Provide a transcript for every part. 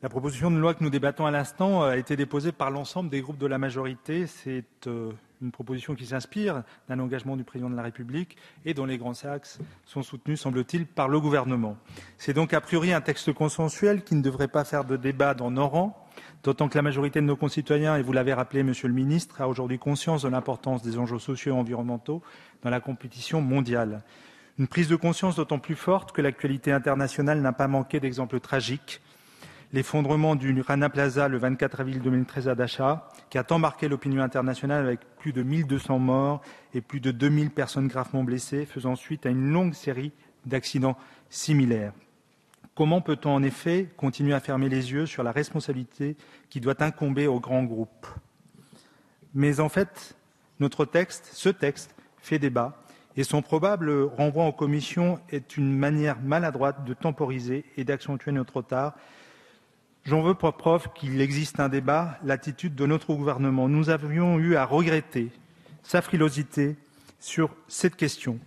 La proposition de loi que nous débattons à l'instant euh, a été déposée par l'ensemble des groupes de la majorité. C'est euh, une proposition qui s'inspire d'un engagement du président de la République et dont les grands axes sont soutenus, semble-t-il, par le gouvernement. C'est donc a priori un texte consensuel qui ne devrait pas faire de débat dans nos rangs, d'autant que la majorité de nos concitoyens, et vous l'avez rappelé, Monsieur le Ministre, a aujourd'hui conscience de l'importance des enjeux sociaux et environnementaux dans la compétition mondiale. Une prise de conscience d'autant plus forte que l'actualité internationale n'a pas manqué d'exemples tragiques l'effondrement du Rana Plaza le 24 avril 2013 à Dacha, qui a tant marqué l'opinion internationale avec plus de 1200 morts et plus de 2000 personnes gravement blessées, faisant suite à une longue série d'accidents similaires. Comment peut-on en effet continuer à fermer les yeux sur la responsabilité qui doit incomber aux grands groupes Mais en fait, notre texte, ce texte, fait débat et son probable renvoi en commission est une manière maladroite de temporiser et d'accentuer notre retard J'en veux pour preuve qu'il existe un débat, l'attitude de notre gouvernement. Nous avions eu à regretter sa frilosité sur cette question.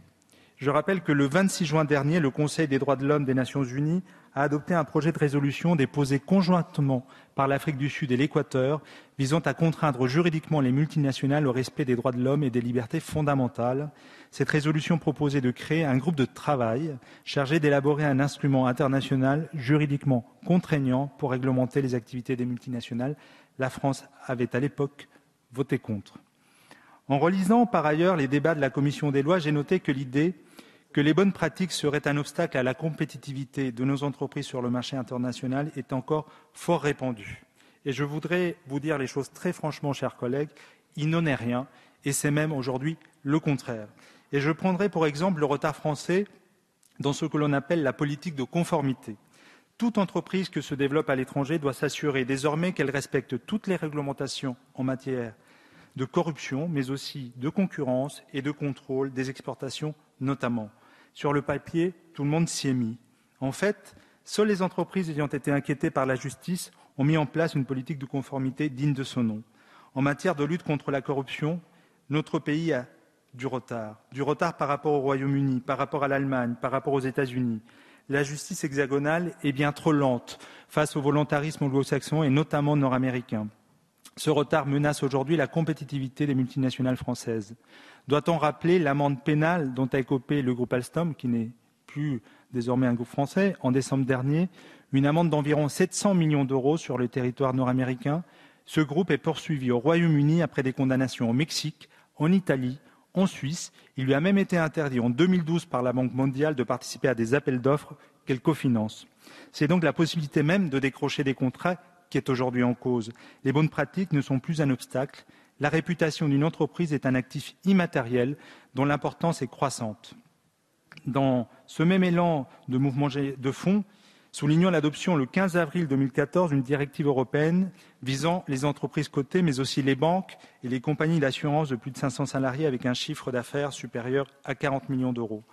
Je rappelle que le 26 juin dernier, le Conseil des droits de l'homme des Nations unies a adopté un projet de résolution déposé conjointement par l'Afrique du Sud et l'Équateur visant à contraindre juridiquement les multinationales au respect des droits de l'homme et des libertés fondamentales. Cette résolution proposait de créer un groupe de travail chargé d'élaborer un instrument international juridiquement contraignant pour réglementer les activités des multinationales. La France avait à l'époque voté contre. En relisant par ailleurs les débats de la commission des lois, j'ai noté que l'idée que les bonnes pratiques seraient un obstacle à la compétitivité de nos entreprises sur le marché international est encore fort répandu. Et je voudrais vous dire les choses très franchement, chers collègues, il n'en est rien, et c'est même aujourd'hui le contraire. Et je prendrai pour exemple le retard français dans ce que l'on appelle la politique de conformité. Toute entreprise qui se développe à l'étranger doit s'assurer désormais qu'elle respecte toutes les réglementations en matière de corruption, mais aussi de concurrence et de contrôle des exportations notamment. Sur le papier, tout le monde s'y est mis. En fait, seules les entreprises ayant été inquiétées par la justice ont mis en place une politique de conformité digne de son nom. En matière de lutte contre la corruption, notre pays a du retard. Du retard par rapport au Royaume-Uni, par rapport à l'Allemagne, par rapport aux États-Unis. La justice hexagonale est bien trop lente face au volontarisme anglo-saxon et notamment nord-américain. Ce retard menace aujourd'hui la compétitivité des multinationales françaises. Doit-on rappeler l'amende pénale dont a écopé le groupe Alstom, qui n'est plus désormais un groupe français, en décembre dernier, une amende d'environ 700 millions d'euros sur le territoire nord-américain Ce groupe est poursuivi au Royaume-Uni après des condamnations au Mexique, en Italie, en Suisse. Il lui a même été interdit en 2012 par la Banque mondiale de participer à des appels d'offres qu'elle cofinance. C'est donc la possibilité même de décrocher des contrats qui est aujourd'hui en cause. Les bonnes pratiques ne sont plus un obstacle. La réputation d'une entreprise est un actif immatériel dont l'importance est croissante. Dans ce même élan de mouvement de fonds, soulignons l'adoption le 15 avril 2014 d'une directive européenne visant les entreprises cotées, mais aussi les banques et les compagnies d'assurance de plus de 500 salariés avec un chiffre d'affaires supérieur à 40 millions d'euros.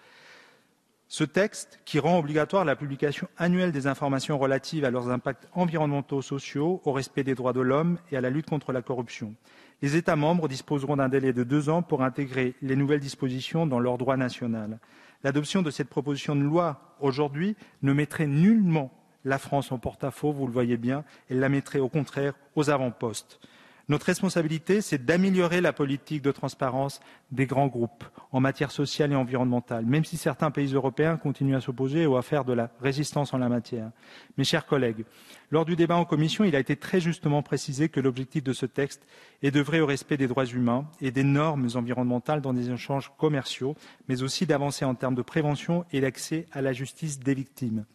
Ce texte, qui rend obligatoire la publication annuelle des informations relatives à leurs impacts environnementaux, sociaux, au respect des droits de l'homme et à la lutte contre la corruption. Les États membres disposeront d'un délai de deux ans pour intégrer les nouvelles dispositions dans leur droit national. L'adoption de cette proposition de loi aujourd'hui ne mettrait nullement la France en porte-à-faux, vous le voyez bien, elle la mettrait au contraire aux avant-postes. Notre responsabilité, c'est d'améliorer la politique de transparence des grands groupes en matière sociale et environnementale, même si certains pays européens continuent à s'opposer ou à faire de la résistance en la matière. Mes chers collègues, lors du débat en commission, il a été très justement précisé que l'objectif de ce texte est d'œuvrer au respect des droits humains et des normes environnementales dans des échanges commerciaux, mais aussi d'avancer en termes de prévention et d'accès à la justice des victimes.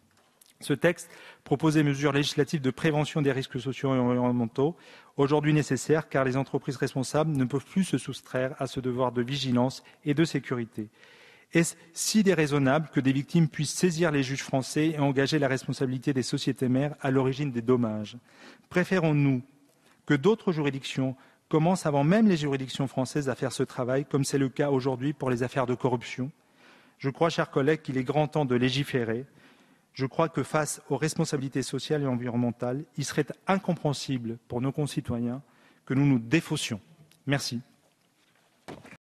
Ce texte propose des mesures législatives de prévention des risques sociaux et environnementaux, aujourd'hui nécessaires, car les entreprises responsables ne peuvent plus se soustraire à ce devoir de vigilance et de sécurité. Est-ce si déraisonnable que des victimes puissent saisir les juges français et engager la responsabilité des sociétés mères à l'origine des dommages Préférons-nous que d'autres juridictions commencent avant même les juridictions françaises à faire ce travail, comme c'est le cas aujourd'hui pour les affaires de corruption Je crois, chers collègues, qu'il est grand temps de légiférer je crois que face aux responsabilités sociales et environnementales, il serait incompréhensible pour nos concitoyens que nous nous défaussions. Merci.